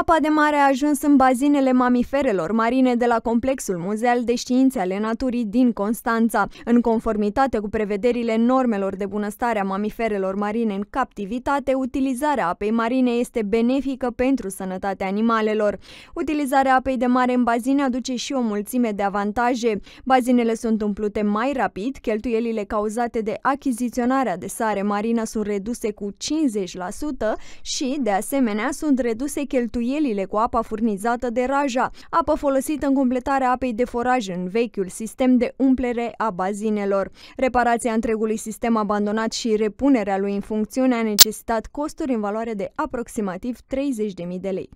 Apa de mare a ajuns în bazinele mamiferelor marine de la Complexul Muzeal de Științe ale Naturii din Constanța. În conformitate cu prevederile normelor de bunăstare a mamiferelor marine în captivitate, utilizarea apei marine este benefică pentru sănătatea animalelor. Utilizarea apei de mare în bazine aduce și o mulțime de avantaje. Bazinele sunt umplute mai rapid, cheltuielile cauzate de achiziționarea de sare marină sunt reduse cu 50% și, de asemenea, sunt reduse cheltuielile cheltuielile cu apa furnizată de Raja, apă folosită în completarea apei de foraj în vechiul sistem de umplere a bazinelor. Reparația întregului sistem abandonat și repunerea lui în funcțiune a necesitat costuri în valoare de aproximativ 30.000 de lei.